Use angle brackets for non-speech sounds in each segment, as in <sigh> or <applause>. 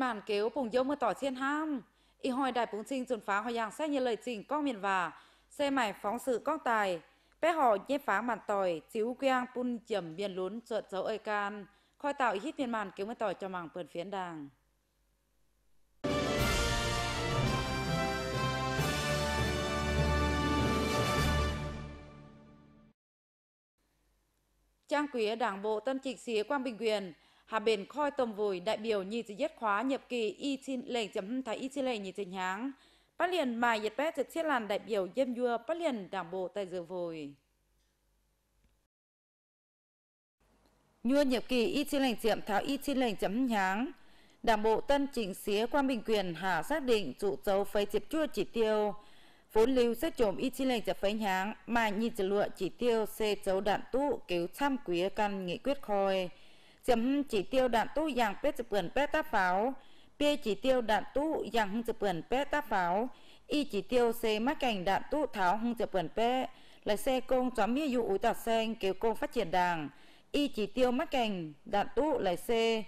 màn kéo bùng dông mưa tỏ thiên ham. Y hoài đại bùng trình chuẩn phá hoài giang xét như lời trình con miền và xe mải phóng sự con tài. Bé họ nhé phá màn tỏi, chiếu quang bun chẩm biên lún trợt dấu ơi can. Khoi tạo hít miền màn kéo mưa tỏi cho màng vườn phiến đàng. Trang quý Đảng bộ Tân Trịnh Xí Quang Bình Quyền Hà bền khoi tôm vùi đại biểu nhì chỉ nhất khóa nhập kỳ y tin lệ chấm thái y tin lệ nhì trình háng. Bắt liền mài yết bét trực thiết làn đại biểu dâm dưa bắt liền đảng bộ tại dự vùi. Nhua nhập kỳ y tin lệnh chiệm tháo y tin lệnh chấm nháng. Đảng bộ tân chỉnh xía quan bình quyền hà xác định trụ dấu phấy chịp chua chỉ tiêu. Vốn lưu xét trộm y chi lệnh chập phấy nháng mà nhìn chỉ lụa chỉ tiêu xe chấu đạn tụ cứu tham quý căn nghị quyết khôi chấm chỉ tiêu đạn tu dạng pet chụp gần pet tác pháo p chỉ tiêu đạn tu dạng hung chụp gần pet tác pháo y chỉ tiêu c mắc cảnh đạn tu tháo hung chụp gần pet là xe công chấm mía dụ úi tạt xanh kêu công phát triển đảng y chỉ tiêu mắc cảnh đạn tu là xe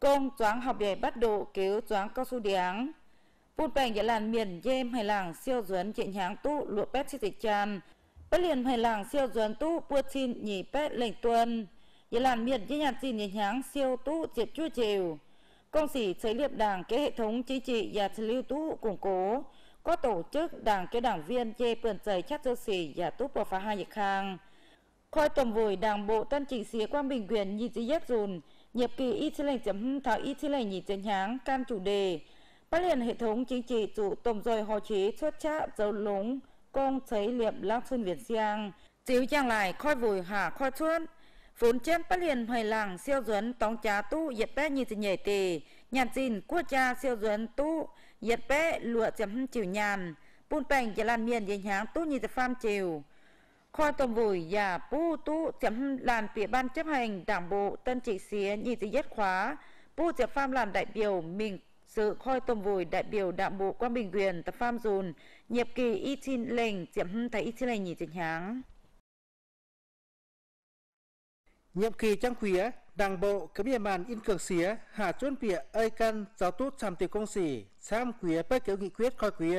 công choáng học để bắt độ kéo choáng cao su điáng Bút bành dễ làn miền dêm hay làng siêu duấn chuyện nháng tu lụa pet chi dịch tràn. Bất liền hay làng siêu duấn tu bua xin nhì pet lệnh tuân. Ý làn miệng chứ nhạt gì nhẹ nháng siêu tú diệt chua chiều. Công sĩ xây liệp đảng kế hệ thống chính trị và lưu tú củng cố. Có tổ chức đảng kế đảng viên chê bườn trời chắc dơ xỉ và tú bộ phá hai nhạc khang. Khoi tổng vùi đảng bộ tân chỉnh xía quang bình quyền nhìn dí dép dùn. Nhiệm kỳ y chế lệnh chấm thảo y chế lệnh nhìn chân nháng can chủ đề. phát hiện hệ thống chính trị chủ tổng rồi hồ chí xuất trá dấu lúng công xây liệp lăng xuân việt giang. Chiếu trang lại khoi vùi hạ khoi chuốt vốn chen bất liền hồi làng siêu duẩn tông trá tu yết bé như thế nhảy tề nhàn xin cua cha siêu duẩn tu yết bé lụa chấm chịu nhàn bùn bèn chỉ làn miền dính nháng tu như thế pham chiều khoa tôm vùi và dạ pu tu chấm làn ủy ban chấp hành đảng bộ tân trị xía như thế nhất khóa pu chấm pham làm đại biểu mình sự khoi tôm vùi đại biểu đảng bộ quang bình quyền tập pham dùn nhiệm kỳ y chín lệnh chấm thấy y chín lệnh nhị chính nháng nhiệm kỳ trang quý đảng bộ cấm địa màn yên cường xía hạ chuẩn bị ơi căn giáo tút sàm tiểu công sĩ sam quý bách kiểu nghị quyết coi quý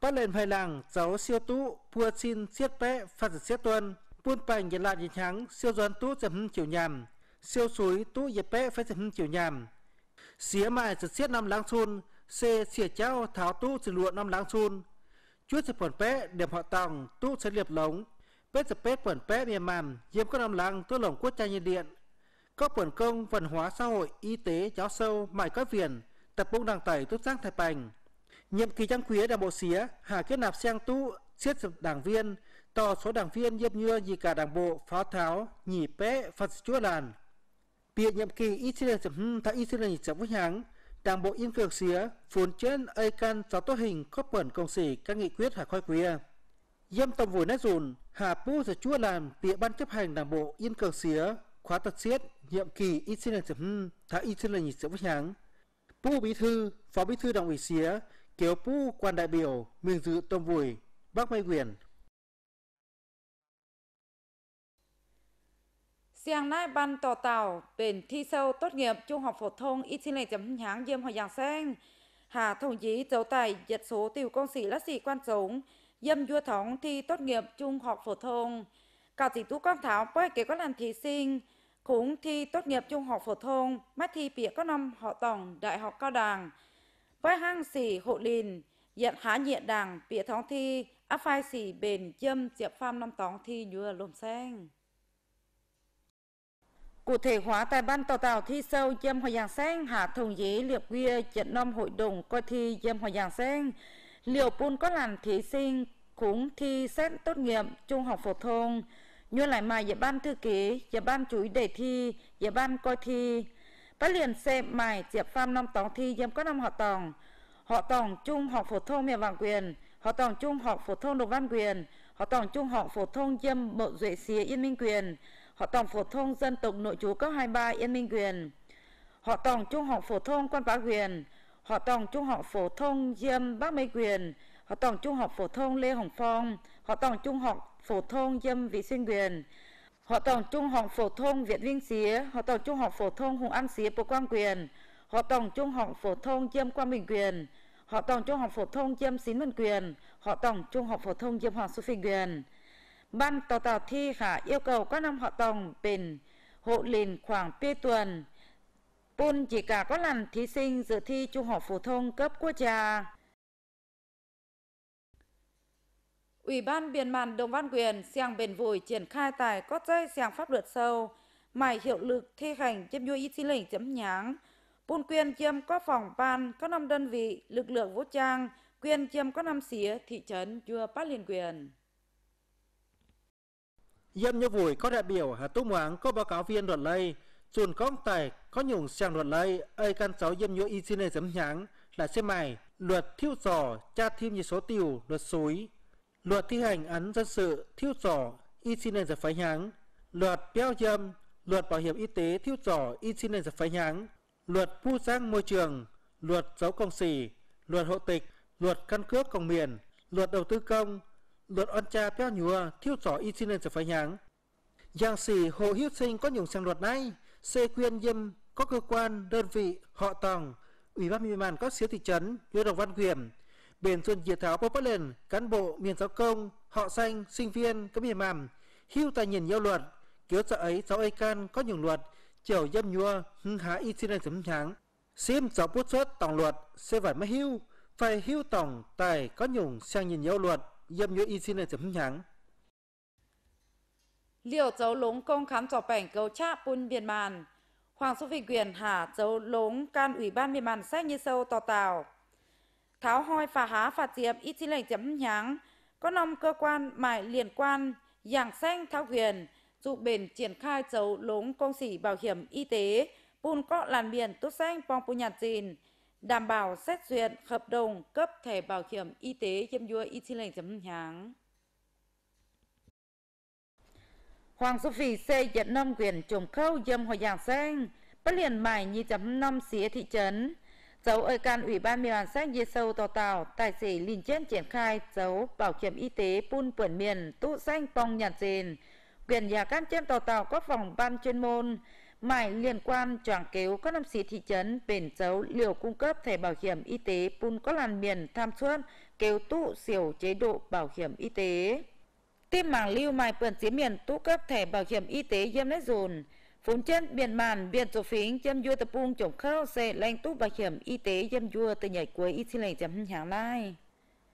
bắt lên hai làng giáo siêu tú pua xin siết bé phát dịch siết tuân buôn bành nhận lại nhìn trắng siêu doan tú dầm hưng chiều nhàm siêu suối tú dẹp bé phải dầm hưng chiều nhàm xía mài giật siết năm láng xun xê xỉa cháo tháo tú sử lụa năm láng xun chuốt dập phổn bé đẹp họ tòng tú sẽ liệp lống Pết tập pết quần pết miền màn Diêm có năm làng tôi lồng quốc gia nhiên điện có quần công văn hóa xã hội Y tế giáo sâu mải có viền Tập bông đảng tẩy tốt giác thái bành Nhiệm kỳ trăng quý đảng bộ xía Hà kết nạp sang tu siết đảng viên to số đảng viên diêm nhưa gì cả đảng bộ phá tháo Nhỉ pế phật chúa làn Biệt nhiệm kỳ Israel chấm hưng Thả Israel chấm với hàng Đảng bộ yên cường xía Phốn trên ây can giáo tốt hình có quần công sĩ các nghị quyết hải khoai quý Diêm tổng vùi nét dùn Hà Pú giờ chúa làm bịa ban chấp hành đảng bộ Yên Cờ Xía, khóa tật xiết, nhiệm kỳ ít xin lần chấm hưng, thả ít xin lần nhịp giữa vách Pú bí thư, phó bí thư đảng ủy Xía, kéo Pú quan đại biểu, miền dự tôm vùi, bác Mai Quyền. Siang nay ban tò tàu, bền thi sâu tốt nghiệp trung học phổ thông ít xin lần chấm nháng diêm hồi giảng sen. Hà thông chí dấu tài giật số tiểu công sĩ lát sĩ quan chống, dâm vua thống thi tốt nghiệp trung học phổ thông. Cả tỷ tú con thảo bởi kế có làm thí sinh, cũng thi tốt nghiệp trung học phổ thông, mắt thi bịa có năm họ tổng đại học cao đẳng. Bởi hang xỉ hộ lìn, nhận há nhiện đảng, bịa thống thi, áp phai xỉ bền dâm diệp pham năm tóng thi như lùm xanh. Cụ thể hóa tại ban tàu tàu thi sâu dâm hòa giảng sen hạ thùng dế liệp quia trận năm hội đồng coi thi dâm hòa giảng sen liệu Pun có làm thí sinh cũng thi xét tốt nghiệp trung học phổ thông như lại mà dạy ban thư ký dạy ban chú ý đề thi dạy ban coi thi bắt liền xe mài diệp phan năm tóng thi giam có năm họ tòng họ tòng trung học phổ thông miền vàng quyền họ tòng trung học phổ thông đồng văn quyền họ tòng trung học phổ thông diêm bộ duệ xì yên minh quyền họ tòng phổ thông dân tộc nội chú cấp 23 yên minh quyền họ tòng trung học phổ thông quan bá quyền Họ tổng Trung học phổ thông Diêm Bắc Mây Quyền, Họ tổng Trung học phổ thông Lê Hồng Phong, Họ tổng Trung học phổ thông Diêm Vị Xuyên Quyền, Họ tổng Trung học phổ thông Viện Vinh Xía, Họ tổng Trung học phổ thông Hùng An Xía Bộ Quang Quyền, Họ tổng Trung học phổ thông Diêm Quang Bình Quyền, Họ tổng Trung học phổ thông Diêm Xín Văn Quyền, Họ tổng Trung học phổ thông Diêm Hoàng Xu Phi Quyền. Ban tàu tàu thi khả yêu cầu các năm họ tổng bình hộ liền khoảng pê tuần Bun chỉ cả có lần thí sinh dự thi trung học phổ thông cấp quốc gia. Ủy ban Biên màn Đồng Văn Quyền sang bền vùi triển khai tài có dây sang pháp luật sâu, mài hiệu lực thi hành chấm nhu y xí lệnh chấm nháng. Bun quyền chiêm có phòng ban, có năm đơn vị, lực lượng vũ trang, quyền chiêm có năm xía, thị trấn, chùa bát liên quyền. Dâm như vùi có đại biểu Hà Túc Hoàng có báo cáo viên luật lây, chuồn có tài có nhung sang luật lấy ai căn sáu dâm nhũ y xin dấm nhãng là xe mày luật thiêu sò cha thêm như số tiểu luật suối luật thi hành án dân sự thiêu sò y xin nên phái nhãng luật béo dâm luật bảo hiểm y tế thiêu sò y xin nên phái nhãng luật phu sang môi trường luật dấu công xỉ luật hộ tịch luật căn cước công miền luật đầu tư công luật on cha béo nhúa thiêu sò y xin nên phái nhãng giang xỉ hồ hiếu sinh có nhung sang luật này xây quyên dâm có cơ quan, đơn vị, họ tòng, ủy ban miền dân các xứ thị trấn, như đồng văn quyền, bền xuân dự thảo bố lên cán bộ miền giáo công, họ xanh, sinh viên, các miền mầm, hưu tài nhìn giao luật, kiếu sợ ấy sáu ấy can có nhiều luật, chiều dâm nhua, hưng há y xin lên sấm tháng, xem giáo bút xuất tổng luật, xe vải mới hưu, phải hưu tổng tài có nhùng sang nhìn giao luật, dâm nhua y xin lên sấm tháng liệu dấu lúng công khám trò bảnh cấu cháp bun biển màn. Hoàng Xu Vinh Quyền hạ dấu lúng can ủy ban biển màn xét như sâu tò tào. Tháo hoi phá há phà tiệm ít xin lệnh chấm nháng. Có nông cơ quan mại liên quan giảng xanh thao quyền dụ bền triển khai dấu lúng công sĩ bảo hiểm y tế bùn có làn biển tốt xanh pong pu nhạt dìn đảm bảo xét duyệt hợp đồng cấp thẻ bảo hiểm y tế chiêm dua y xin lệnh chấm nháng. Hoàng Su Phi xê giật nông quyền trùng khâu dâm hồi giảng sang, bất liền mải như chấm năm xía thị trấn. Dấu ơi can ủy ban miền sách dê sâu tò tàu, tài xỉ linh trên triển khai dấu bảo hiểm y tế pun quyển miền tụ xanh, bong nhạt dền. Quyền nhà cam trên tò tàu có phòng ban chuyên môn, mải liên quan tròn cứu các năm xí thị trấn bền dấu liều cung cấp thẻ bảo hiểm y tế pun có làn miền tham xuân, kêu tụ xỉu chế độ bảo hiểm y tế tiêm màng lưu mài bẩn chế miền tu cấp thẻ bảo hiểm y tế yếm nét dùn. Phún chân biển màn biển chỗ phím châm dua tập trung chống khao xe lanh tu bảo hiểm y tế yếm dua từ nhảy cuối ít xin lệnh chấm hàng lai.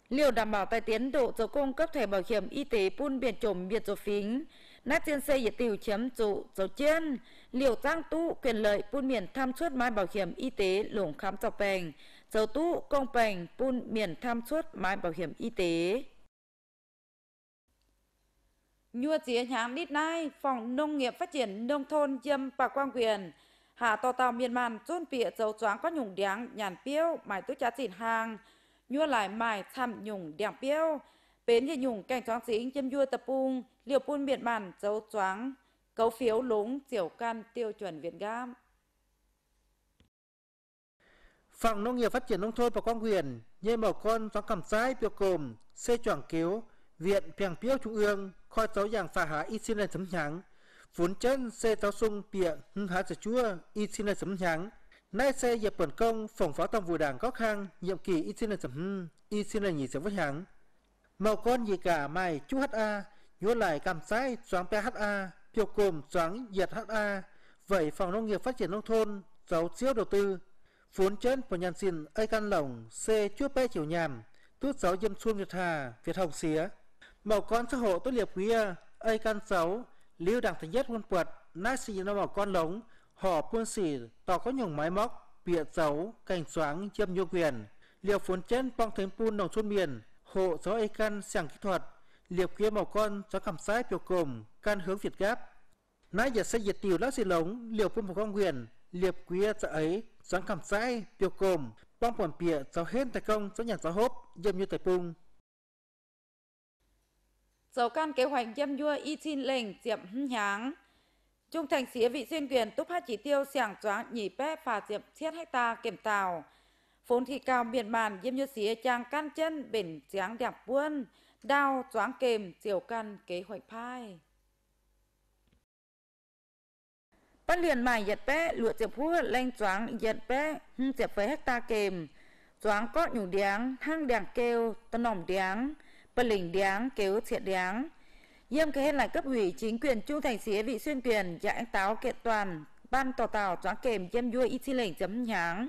Liệu đảm bảo tại tiến độ cho cung cấp thẻ bảo hiểm y tế pun biển trộm biển chỗ phím nát trên xe nhiệt tiểu chấm trụ dấu chân, liệu tăng tu quyền lợi pun miền tham suất mai bảo hiểm y tế lủng khám chọc bành, dấu tu công bành pun miền tham suất mai bảo hiểm y tế nhua chía nhám đít nai phòng nông nghiệp phát triển nông thôn dâm và quang quyền hạ to tàu miền màn chôn pịa dấu choáng có nhùng đáng nhàn piêu mài tôi chá chỉn hàng nhua lại mài thăm nhùng đẹp piêu bến như nhùng cảnh choáng xính châm nhua tập pung liều pun miền màn dấu choáng cấu phiếu lúng tiểu can tiêu chuẩn việt nam phòng nông nghiệp phát triển nông thôn và quang huyền nhê mở con choáng cầm sai biểu cồm xê choảng cứu viện phèng piếu trung ương khoi tấu giảng phà hà y xin lên sấm nhắng vốn chân xe táo sung bịa hưng hà giờ chua y xin lên sấm nhắng nay xe dẹp bẩn công phòng phó tổng vụ đảng có khang nhiệm kỳ y xin lên sấm hưng y xin lên nhị sấm với hắng màu con gì cả mày chú ha nhớ lại cảm sai xoáng pha tiêu cồm xoáng diệt ha vậy phòng nông nghiệp phát triển nông thôn giáo siêu đầu tư vốn chân của nhàn xin ai căn lồng xe chúa pe chiều nhàn tút giáo dân xuân việt hà việt hồng xía Màu con cho hộ tốt liệp kia Ây căn xấu Lưu đảng thành nhất quân quật Nát xì nó màu con lống Họ quân xỉ Tỏ có nhùng máy móc Bịa xấu cảnh xoáng Châm nhô quyền Liệp phun chân Bong thánh pun nồng chôn miền Hộ gió Ây căn sàng kỹ thuật Liệp kia màu con Gió cảm sát biểu cùng Can hướng việt gáp Nãy giờ xây diệt tiểu lá xì lống Liệp phun một con quyền Liệp kia sợ ấy Gió cảm sai biểu cùng Bong quản bịa Gió hết tài công Gió nhà gió hốp Dâm như tài pung dầu can kế hoạch dâm dua y chin lệnh diệm nháng trung thành xía vị xuyên quyền túc hát chỉ tiêu sảng choáng nhỉ bé phà diệm thiết hecta kiểm tàu phốn thị cao miền màn diêm như xía trang can chân bền dáng đẹp buôn đao choáng kềm diều căn kế hoạch phai bắt liền mài giật bé lụa diệp hua lên choáng giật bé hưng diệp với hecta kềm choáng có nhủ điáng hang đèng kêu tân nỏm điáng bất lình đáng kéo thiện điáng cái kế là cấp ủy chính quyền Trung Thành xía vị xuyên quyền giải táo kiện toàn ban tòa tàu doãn kèm yêm vui y thi lệnh chấm nháng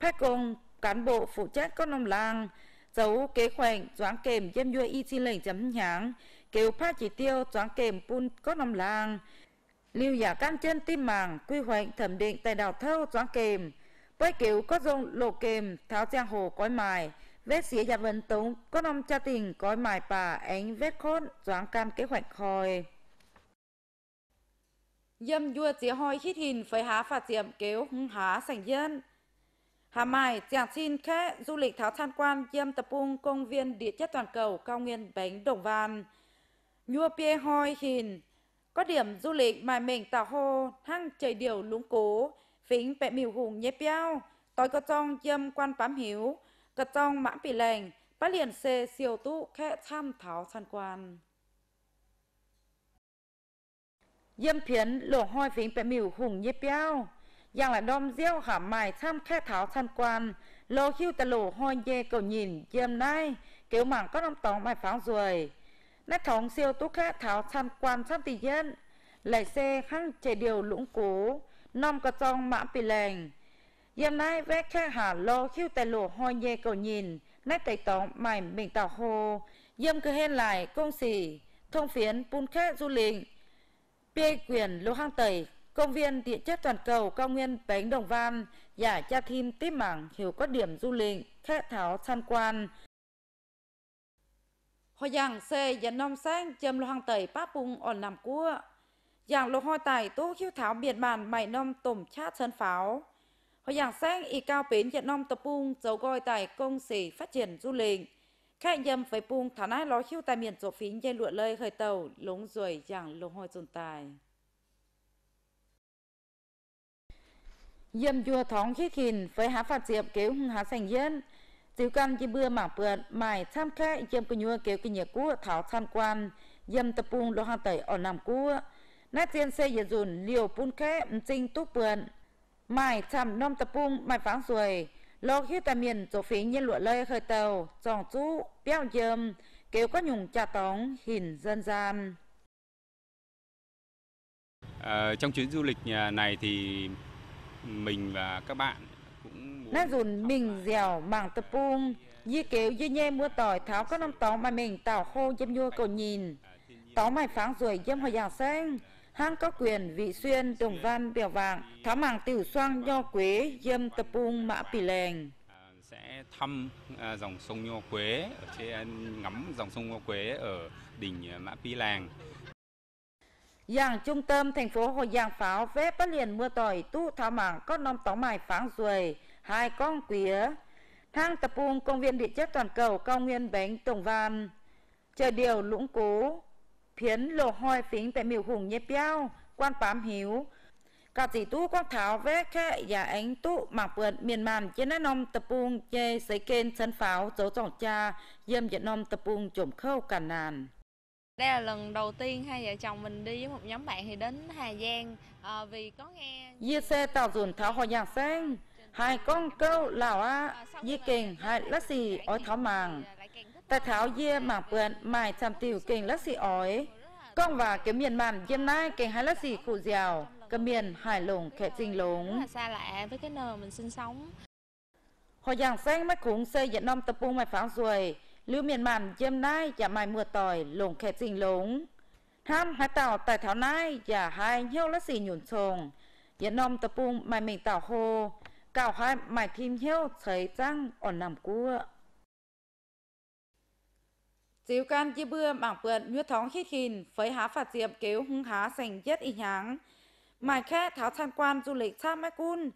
phát công cán bộ phụ trách các nông làng dấu kế hoạch doãn kèm yêm vui y thi lệnh chấm nháng kêu phát chỉ tiêu doãn kèm pun các nông làng lưu giả can chân tim màng quy hoạch thẩm định tài đào thâu doãn kèm với kiểu có dùng lộ kèm tháo giang hồ cõi mài Vết xỉa ya vân tống có nông cha tình có mài bà ánh vết khôn doáng can kế hoạch khôi. Dâm dua chế hoi khít hình phải há phạt diệm kéo hung há sảnh dân. Hà Mai giảng xin khẽ du lịch tháo tham quan dâm tập trung công viên địa chất toàn cầu cao nguyên bánh Đồng Văn. Nhua pie hoi hình có điểm du lịch mà mình tạo hồ hăng chảy điều lúng cố phính bẹ miều hùng nhé beo tối có trong dâm quan bám hiếu Cật trong mãn bị lành, bắt liền xê siêu tụ khẽ tham tháo san quan. Dâm phiến lộ hoi phính bẻ mỉu hùng nhếp béo. Giang là đom rêu hả mài tham khẽ tháo san quan. Lô khiêu tà lộ hoi dê cầu nhìn dâm nai. Kéo mảng có năm tóng mài pháo ruồi. Nét thống siêu tụ khẽ tháo san quan sam tỷ dân. Lại xê khăng chế điều lũng cố. Nom cà trong mãn bị lành. Yên lai vét khá hà lô khiêu tài lù hoa nhê cầu nhìn, nách tài tóng mải mình tạo hồ, dâm cứ hên lại công xỉ, thông phiến bùn khát du lịch. Bê quyền lô hang tẩy, công viên địa chất toàn cầu cao nguyên bánh đồng văn, giả cha thim tiếp mảng hiểu các điểm du lịch, khát tháo tham quan. Hoa giang xe dẫn nông sang châm lô hang tẩy bác bùng ổn làm cua. Giang lô hoa tài tố khiêu tháo biệt bản mày nông tổm chát sơn pháo họ giảng sáng y cao bến Việt Nam tập trung dấu gọi tại công sĩ phát triển du lịch. Khai nhầm với bùng thả nái ló khiêu tại miền chỗ phín dây lụa lơi khởi tàu lúng ruồi giảng lùng hồi tồn tại. Dâm chùa thóng khí khìn với há phạt diệp kéo hùng há sành dân. Tiểu căn chỉ bưa mảng bượn mài tham khai dâm cơ nhua kéo cơ nhẹ cua thảo tham quan. Dâm tập trung lô hàng tẩy ở Nam cua Nát tiên xe dân dùn liều bún khẽ tinh túc bượn mai chằm nôm tập bung mai phán rồi lo khi ta miền chỗ phí nhiên lụa lơi khởi tàu tròn chú béo dơm kéo có nhùng trà tóng hình dân gian à, trong chuyến du lịch nhà này thì mình và các bạn cũng nát dùn mình dẻo mảng tập bung dư kéo dư nhe mua tỏi tháo các nông tóng mà mình tảo khô dâm nhua cầu nhìn ờ, tóng mai phán rồi dâm hồi giảng xanh hang có quyền vị xuyên đồng văn bèo vàng tháo màng tử xoang nho quế dâm tập ung mã pì lèng à, sẽ thăm à, dòng sông nho quế ở trên à, ngắm dòng sông nho quế ở đỉnh mã pì lèng Giàng trung tâm thành phố hội Giang pháo vẽ bắt liền mưa tỏi tu thảo mảng có nom tóng mài pháng ruồi hai con quía hang tập trung công viên địa chất toàn cầu cao nguyên bánh tổng van trời điều lũng cố phiến lộ hoi phính tại miều hùng nhé béo quan bám hiếu cả tỷ tu quang tháo vé khe và dạ ánh tu mạc vượt miền màn trên đất nông tập buông chê sấy kênh sân pháo dấu dòng cha dâm việt nam tập buông trộm khâu càn nàn đây là lần đầu tiên hai vợ chồng mình đi với một nhóm bạn thì đến Hà Giang à, vì có nghe Dì xe tàu dùn tháo hòa giang sang hai con câu lào á dì à, kình hai lá xì ói tháo màng à, ta tháo dê mảng bượn mài chăm tiểu kinh lắc xì ói con và cái miền màn diêm nai kề hai lắc xì khụ dẻo cầm miền hải lùng kẻ trinh lúng xa lạ với cái nơi mình sinh sống họ giảng xanh mắt khủng xây dẫn nông tập trung mài pháo ruồi lưu miền màn diêm nai và mài mưa tỏi lùng kẻ trinh lúng tham hai tàu tài tháo nai và hai nhau lắc xì nhủn trùng dẫn nông tập trung mài mình tảo hồ cào hai mài kim heo thấy răng ổn nằm cua Chiếu can chia bưa mảng bượn nhuết thống khít khìn, phấy há phạt diệp kéo hung há sành giết y nháng. Mài khẽ tháo tham quan du lịch Sa Mai Cun,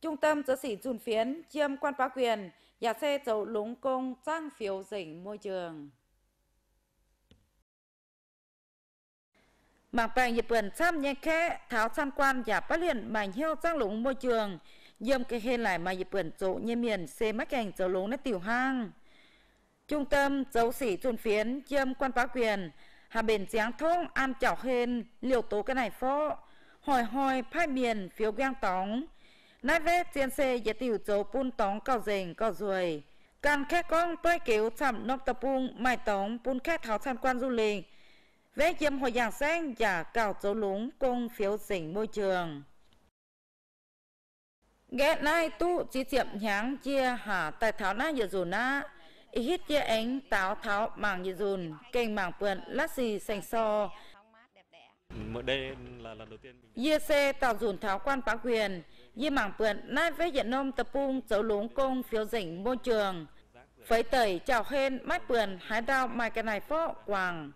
trung tâm giữa sỉ dùn phiến, chiêm quan bá quyền, nhà xe dầu lúng công trang phiếu dỉnh môi trường. Mảng bành nhịp bượn trăm nhẹ khẽ, tháo tham quan và phát hiện mảnh heo trang lúng môi trường, dâm cái hên lại mài nhịp bượn dụ như miền xe mắc cảnh dầu lúng nét tiểu hang trung tâm dấu sỉ chuồn phiến châm quan bá quyền hà biển giáng thông am chảo hên liều tố cái này phó hỏi hỏi phai miền phiếu gang tóng nói vết tiền xe dễ tiểu dấu pun tóng cầu rình cầu ruồi càng khét con tôi kiểu chạm nông tập pung mai tóng pun khét tháo tham quan du lịch vẽ châm hồi giảng xanh giả cào dấu lúng công phiếu dình môi trường ghét nay tu chỉ tiệm nháng chia hà tài tháo na giờ dù na hít ye ánh táo tháo màng như dùn kênh màng vườn lát xì xanh so đây là lần đầu tiên ye xe tàu dùn tháo quan bá quyền ye mảng vườn nai vẽ diện nôm tập trung dấu lúng công phiếu dỉnh môi trường phấy tẩy chào hên mát vườn hái đao mai cái này phó quảng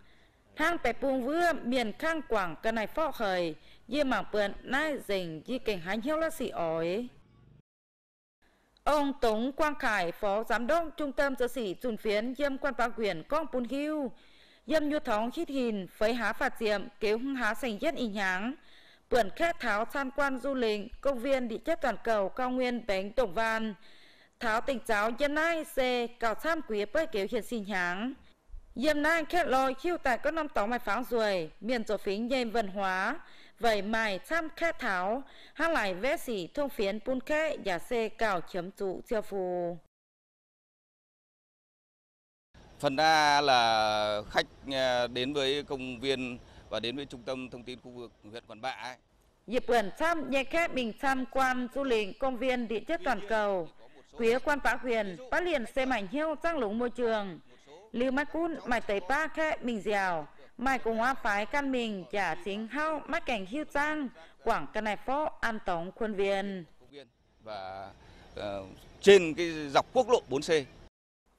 thang bè buông vừa miền khang quảng cái này phó khởi ye mảng vườn nai dình ye kênh hái hiếu lát xì ỏi Ông Tống Quang Khải, Phó Giám đốc Trung tâm giới sĩ Trùn Phiến Dâm Quan Phá Quyền Con Bùn Hiu, Dâm Nhu Thóng Chít Hìn, Phấy Há Phạt Diệm, Kế Hưng Há Sành Nhất Ý Nháng, Bưẩn Khét Tháo San Quan Du Lịch, Công viên Địa chất Toàn cầu Cao Nguyên Bánh Tổng Văn, Tháo Tỉnh Giáo Nhân Nai Xê, Cào tham Quý Bơi Kéo hiện Sinh Nháng. Dâm Nai Khét Lôi Khiêu tại Các Năm Tóng Mạch Pháo Ruồi, Miền Tổ Phính Nhêm Văn Hóa, vậy mài chăm khá tháo hang lại vẽ xỉ thông phiến bún khẽ giả xe cào chấm trụ tiêu phù phần đa là khách à, đến với công viên và đến với trung tâm thông tin khu vực huyện Quản Bạ ấy. Dịp vườn thăm nhé khép mình tham quan du lịch công viên địa chất toàn cầu, quý quan phá huyền, phát liền xe mảnh heo trang lúng môi trường, lưu mắt cún mải tẩy ba khẽ mình dèo Mai cùng hoa phái căn mình giả chính hao mắt cảnh hiu trang quảng căn này phố an tống khuôn viên. Và uh, trên cái dọc quốc lộ 4C.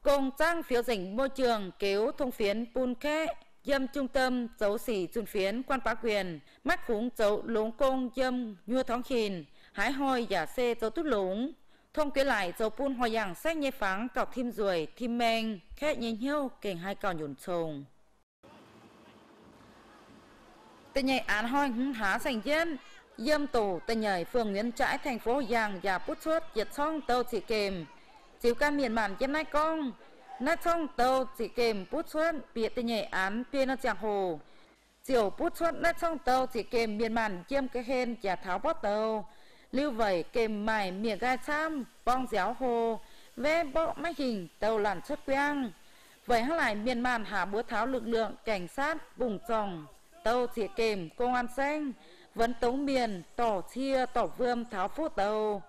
Cùng trang phiếu dỉnh môi trường kéo thông phiến pun khe dâm trung tâm dấu xỉ trung phiến quan bá quyền mắt khúng dấu lúng công dâm nhua thóng khìn hái hoi giả xê dấu tút lúng thông kế lại dấu pun hoa giảng sách nhê pháng cọc thêm ruồi thêm men khe nhìn hiêu kềnh hai cào nhổn trồng Tình nhảy án hoi hứng há sành dân Dâm tù tình nhảy phường Nguyễn Trãi thành phố Giang và bút chốt diệt xong tàu chỉ kềm Chiều ca miền bản chém nai con Nát xong tàu chỉ kềm bút chốt bị tình nhảy án tuyên nó chàng hồ Chiều bút chốt nát xong tàu chỉ kềm miền bản chiêm cái hên và tháo bót tàu Lưu vẩy kềm mải miệng gai sam bong giáo hồ Vé bộ máy hình tàu làn xuất quang Vậy hắc lại miền bản hạ búa tháo lực lượng cảnh sát vùng dòng tàu chỉ kềm công an xanh vấn tống miền tỏ chia tỏ vương tháo phố tàu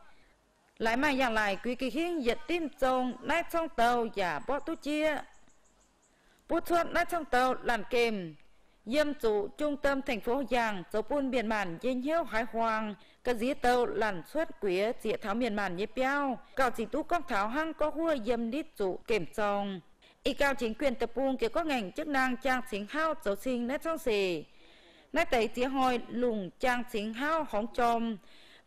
lái mà dạng lại quý kỳ hình giật tim trông nát trong tàu giả bỏ tu chia bút thuốc nát trong tàu làn kềm Dâm chủ trung tâm thành phố Giang, dấu buôn biển màn dên hiếu hải hoàng, các dí tàu làn xuất quế dịa tháo miền màn như béo, cào chỉ tú con tháo hăng có hua dâm đít chủ kiểm trồng y cao chính quyền tập trung của các ngành chức năng trang chính hao giáo sinh nét sang xì nét tẩy chỉ hồi lùng trang chính hao hóng trôm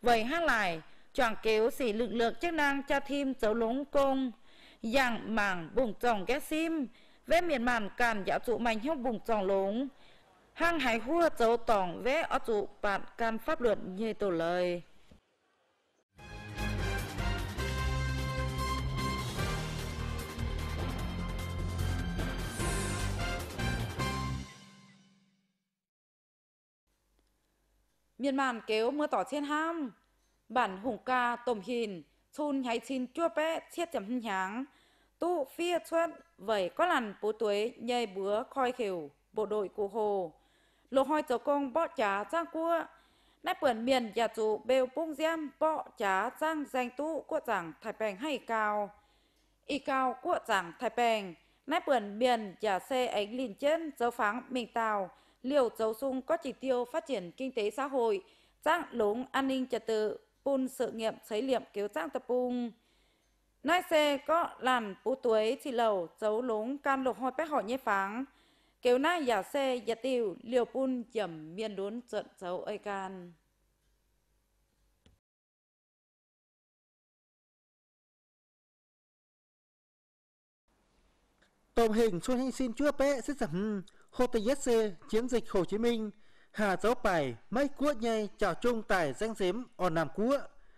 vậy hát lại chọn kéo xì lực lượng chức năng cha thêm giáo lúng công dạng mảng bùng tròng ghét sim về miền màn càn giáo trụ mạnh hiếu bùng tròng lúng hàng hải hua giáo tổng về ở trụ bạn can pháp luật như tổ lời miền màn kéo mưa tỏ trên ham bản hùng ca tôm hìn chun hay chín chua bé chiết chấm hình háng tụ phia xuất vẩy có lằn bố tuế nhây bứa khoi khều bộ đội cụ hồ lộ hoi cháu công bọ trá trang cua nát bẩn miền nhà chủ bêu bung diêm bọ trá trang danh tụ của giảng thái bèng hay cao y cao của giảng thái bèng nát bẩn miền nhà xe ánh liền trên dấu pháng mình tàu liều dấu sung có chỉ tiêu phát triển kinh tế xã hội, trang lống an ninh trật tự, bùn sự nghiệp xấy liệm kéo trang tập bùng. Nai xe có làn bú tuế chỉ lầu dấu lống can lục hoi bách hỏi nhé pháng. Kéo nai giả xe giả tiêu liều bùn dầm miên đốn trận dấu ơi can. tôm hình xuân hình xin chưa bé sẽ sầm HOTYC chiến dịch Hồ Chí Minh, Hà dấu Bài, Mấy Quốc Nhây trào chung tại danh giếm ở Nam cúa,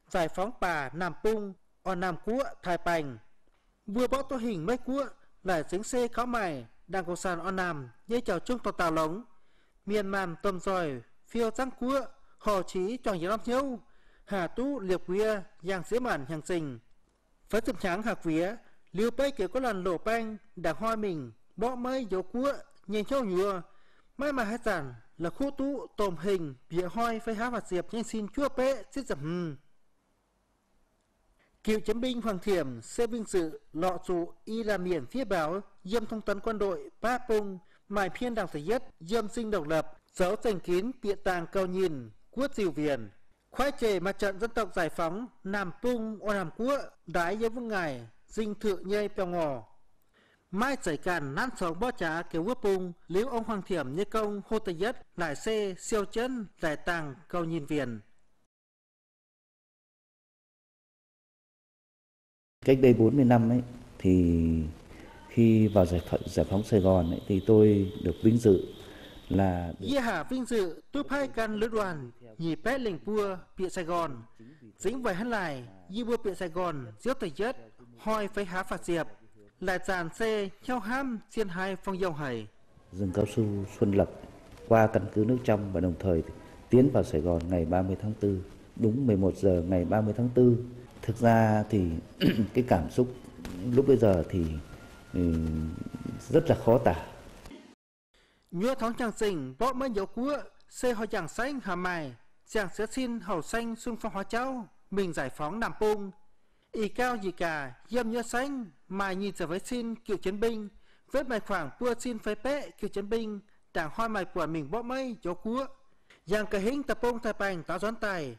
Giải phóng bà Nam Pung, ở Nam cúa, Thái Bành. Vừa bỏ tổ hình Mấy Quốc lại dính xe khó mày, đang cổ sàn ở Nam, nhây trào chung toàn tàu lống. Miền màn tầm dòi, phiêu răng quốc, hồ chí tròn dưới lắm nhau, Hà Tú liệp quia, giang dưới màn hàng sinh. Phấn chấm trắng hạc vía, liêu bay kiểu có lần lộ banh, đã hoa mình, bỏ mấy dấu quốc nhìn nhau nhựa mai mà hết giản là khu tú tôm hình bịa hoi với há và diệp nhanh xin chúa bế giết dập hừm Cựu chiến binh Hoàng Thiểm xe vinh dự lọ trụ y là miền phía báo dâm thông tấn quân đội ba bung mài phiên đảng thứ nhất dâm sinh độc lập dấu thành kín biện tàng cao nhìn quốc diều viền khoái trề mặt trận dân tộc giải phóng nam bung oan nam quốc đái dân vương ngài dinh thượng nhây pèo ngò Mai chảy càn nan sống bó trá kéo vớp bung Liễu ông hoàng thiểm như công hô tây nhất Lại xê siêu chân giải tàng câu nhìn viền Cách đây 40 năm ấy thì khi vào giải phóng, giải phóng Sài Gòn ấy, thì tôi được vinh dự là Dĩa Hà vinh dự tôi phai căn lữ đoàn nhì bé lệnh pua pịa Sài Gòn dính vài hắn lại như vua pịa Sài Gòn giết thời chất hoi phải há phạt diệp lại dàn xe theo ham diên hai phong giao hải. Rừng cao su Xuân Lập qua căn cứ nước trong và đồng thời tiến vào Sài Gòn ngày 30 tháng 4, đúng 11 giờ ngày 30 tháng 4. Thực ra thì <clears throat> cái cảm xúc lúc bây giờ thì ừ, rất là khó tả. Nhớ thóng chàng sình bó mới dấu cua, xe hoa chàng xanh hà mài, chàng sẽ xin hầu xanh xuân phong hóa trao, mình giải phóng nằm Pông, y cao gì cả dâm nhớ xanh mà nhìn trở với xin cựu chiến binh vết mày khoảng bua xin phái pé cựu chiến binh đảng hoa mày của mình bỏ mây cho cúa giang cờ hình tập bông thay bành tá doán tài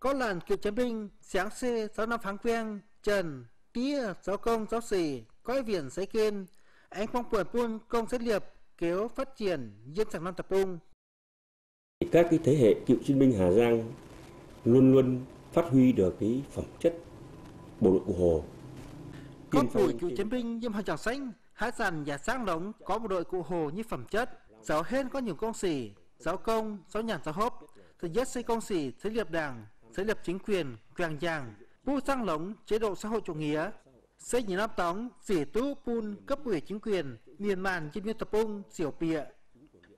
có lần cựu chiến binh sáng xê sáu năm phán quen trần tía giáo công giáo xỉ coi viền giấy kiên ánh phong quần buôn công xét liệp kéo phát triển dân sản năm tập bông các cái thế hệ cựu chiến binh Hà Giang luôn luôn phát huy được cái phẩm chất bộ đội cụ Hồ. Con tuổi cựu chiến binh Diêm hoàn Tràng Xanh, há dằn và sáng nóng có một đội cụ Hồ như phẩm chất, giáo hen có nhiều công sĩ, giáo công, giáo nhàn giáo hốp, thứ nhất xây công sĩ, xây lập đảng, xây lập chính quyền, quàng giàng, pu sang lống chế độ xã hội chủ nghĩa, xây những năm tóng, dỉ tú pun cấp ủy chính quyền, miền màn trên viên tập ung, diểu bịa.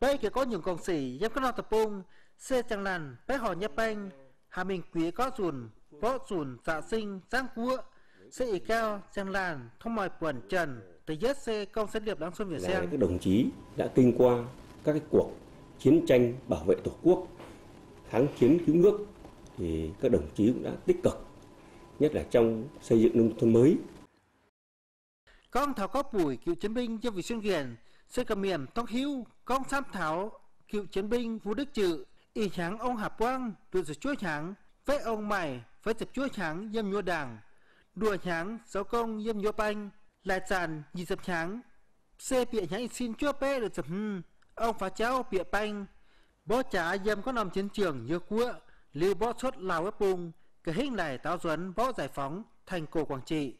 Bây kia có những công sĩ, giáp các tập ung, xe chẳng làn, bé hò nhấp anh, hà mình quý có dùn, có sùn dạ sinh giang vua sẽ ý cao sen làn thông mọi quần trần từ giết xe công xét điệp đáng xuân việt sen các đồng chí đã kinh qua các cái cuộc chiến tranh bảo vệ tổ quốc kháng chiến cứu nước thì các đồng chí cũng đã tích cực nhất là trong xây dựng nông thôn mới con thảo có bùi cựu chiến binh dương vị xuyên viện xây cầm miệng tóc hưu con sam thảo cựu chiến binh vũ đức trự y trắng ông hạp quang tụi sự chúa trắng với ông mày với tập chúa tráng dâm nhua đảng, đùa tráng giáo công dâm nhua banh, lại tràn nhị tập tráng. Xe bịa nhánh xin chúa bê được tập hưng, ông phá cháu bịa banh, bó trả dâm có nằm chiến trường như cua, lưu bó xuất lào ép bùng, cái hình này táo duấn bó giải phóng thành cổ Quảng Trị.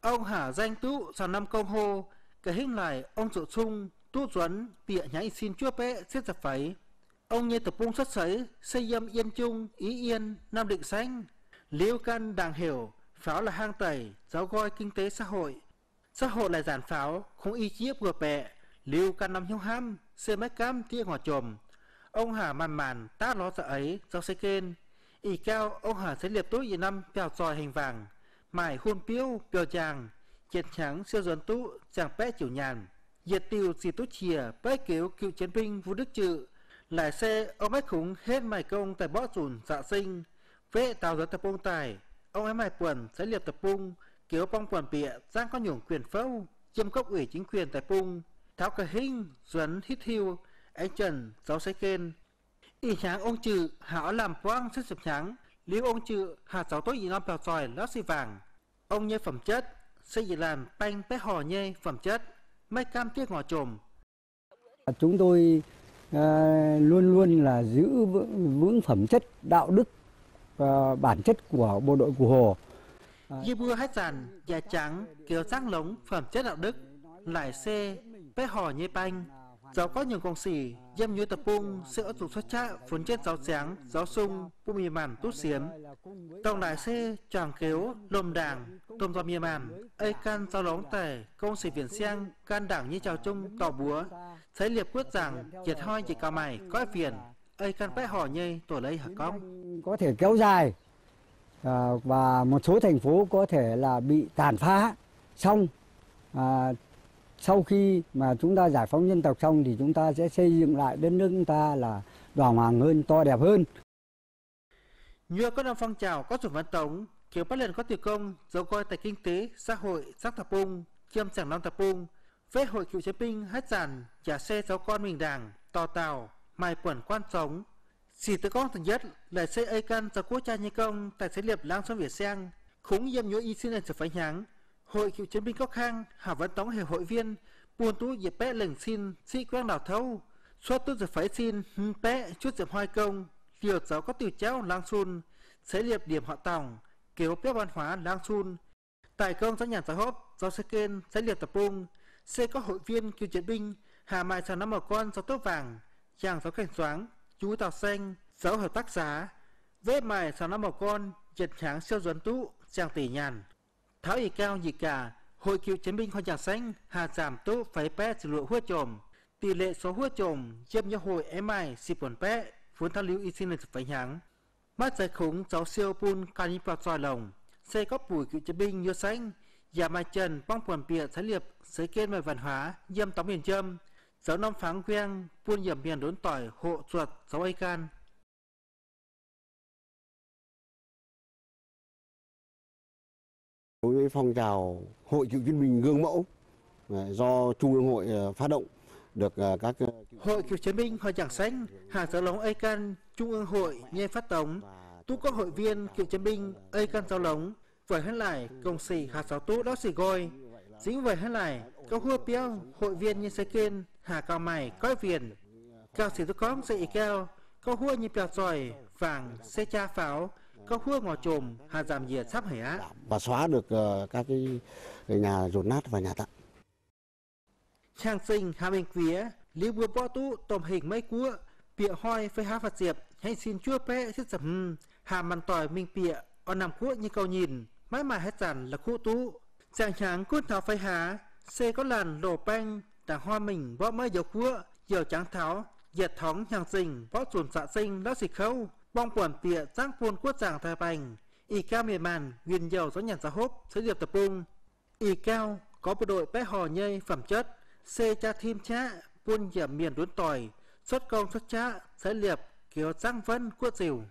Ông hả danh tú sau năm công hô, cái hình này ông trụ sung, tú duấn bịa nhánh xin chúa bê xếp tập phẩy Ông như tập bung xuất sấy, xây dâm yên trung, ý yên, Nam Định Xanh, liêu căn đàng hiểu pháo là hang tẩy giáo voi kinh tế xã hội xã hội là giản pháo không y chiếp vừa bẹ liêu căn năm hiếu ham xe máy cam tia ngò chồm ông hà màn màn tá nó sợ ấy giáo xe kên ỉ cao ông hà sẽ liệp tối gì năm bèo tròi hành vàng mải hôn piêu bèo chàng chết trắng siêu duẩn tú chàng bé chịu nhàn diệt tiêu xì tốt chìa bé cứu cựu chiến binh vũ đức trự lại xe ông bách khúng hết mày công tại bó rùn dạ sinh Vệ tào giật tập bung tài Ông em hải quần sẽ liệp tập bung Kiếu bong quần bịa Giang có nhủng quyền phâu Chiêm cốc ủy chính quyền tại bung Tháo cờ hình Duấn hít thiêu Anh trần Giáo sách kên y tráng ông trừ Hảo làm quang sức sụp trắng Liêu ông trừ Hạ giáo tối gì năm bèo tròi Lót xì vàng Ông nhê phẩm chất xây dựng làm panh bé hò nhê phẩm chất Mấy cam tiếc ngò trồm Chúng tôi à, luôn luôn là giữ vững phẩm chất đạo đức Ờ, bản chất của bộ đội cụ Hồ. Yibua ờ, Hát Giản, Già Trắng, Kiều Giác Lống, Phẩm chất đạo đức, Lại Xê, Bé Hò như Banh, Giáo có nhiều con sĩ, dâm như tập bung, sữa ở tục xuất trạ vốn chết giáo sáng, giáo sung, bù mì màn tút xiếm. Tổng đại xe, tràng kéo, lồm đảng, tôm giò mì màn, ây can giáo lóng tẻ công sĩ viễn xiang can đảng như trào chung, tỏ búa. Thấy liệp quyết rằng, diệt hoi chỉ cả mày, coi phiền, ấy căn phải họ nhây tổ lấy hạt công có thể kéo dài à, và một số thành phố có thể là bị tàn phá xong à, sau khi mà chúng ta giải phóng dân tộc xong thì chúng ta sẽ xây dựng lại đất nước chúng ta là đoàn hoàng hơn to đẹp hơn nhờ có năm phong trào có chủ văn tổng, kiểu bắt liền có tiền công dấu coi tại kinh tế xã hội sắc thập bung chiêm chẳng năm thập bung phế hội cựu chiến binh hết giản trả xe cháu con mình đảng to tào mài quẩn quan sống. Chỉ tới con thứ nhất là xây ây căn cho quốc gia nhân công tại xế liệp lang sông Việt Sang, khúng dâm nhũa y xin lên sự phái nháng. Hội cựu chiến binh Cốc Khang, Hà Văn Tống hệ hội viên, buồn tú dịp bé lừng xin, sĩ quen đào thâu. Xuất tốt dịp phái xin, hưng chút dịp hoai công, liều giáo có tiểu chéo lang xuân xế liệp điểm họ tòng, kéo bếp văn hóa lang xuân Tại công giáo nhà giáo hốt giáo xe kênh, xế liệp tập trung, xe có hội viên cựu chiến binh, Hà Mai Sào Năm Màu Con do tốt vàng, chàng sáu cảnh xoáng chú tào xanh sáu hợp tác xá vết mài sáu năm một con trần tráng siêu duấn tú chàng tỷ nhàn tháo y cao nhị cả hội cựu chiến binh khoan chàng xanh hà giảm tú phái bé sử lụa hua chồm tỷ lệ số hua chồm chiếm nhớ hội em mai xịp quần bé vốn thao lưu y sinh lịch phải nháng mắt giải khủng sáu siêu pun cani vào soi lồng xây góp bùi cựu chiến binh nhớ xanh giả dạ mai trần bong quần bịa thái liệp giới kênh về văn hóa dâm tóm miền châm Giáo năm pháng quen buôn hiểm miền đốn tỏi hộ chuột giáo ai can Đối với phong trào hội cựu chiến binh gương mẫu do Trung ương hội ờ, phát động được ờ, các ờ, Hội cựu chiến binh Hội Giảng xanh Hà Giáo Lống Ây Can, Trung ương hội nghe phát tống, tu các hội viên cựu chiến binh Ây Can Giáo Lống, với hết lại công sĩ Hà Giáo Tu Đó Sĩ Gôi, dính với hết lại các hua béo hội viên như sẽ kiên Hà Cao Mày, coi Viền, Cao Sĩ Đức Cóng, Sĩ Keo, Cao Hua như bèo Giỏi, Vàng, Xe Cha Pháo, Cao Hua Ngò Trùm, Hà Giảm Diệt Sắp á Và xóa được uh, các cái nhà rột nát và nhà tặng. Trang Sinh, Hà Minh Quía, Lý Bùa Bó Tú, Tổng Hình Mấy cua Pịa Hoi với Hà Phạt Diệp, Hay Xin Chúa Pé, Xích Sập Hà Màn Tỏi Minh Pịa, Ở Nằm cua Như Cầu Nhìn, Mãi Mà Hết Giản là khu Tú. Giàng Tráng Cút Thảo Phái Há, Xê Có Làn Lổ Banh, đã hoa mình võ mới dầu cua dầu trắng tháo diệt thống nhàng dình võ chuồn xạ sinh đã xịt khâu bong quần tịa giang phôn quốc giảng thai bành y cao miền màn nguyên dầu gió nhàn gió hốp sẽ diệp tập bung y cao có bộ đội bé hò nhây phẩm chất xê cha thêm chá buôn giảm miền đốn tỏi xuất công xuất chá sẽ liệp kéo giang vân quốc dìu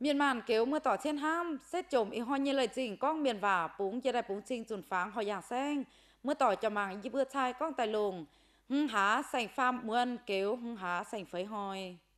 miền màn kéo mưa tỏ trên ham xét chồm y hoa như lời chỉnh con miền vả búng chia đại búng trình dùn phán họ giàng sen mưa tỏ cho màng y bữa chai con tài lùng hưng há sành pham muôn kéo hưng há sành phấy hoi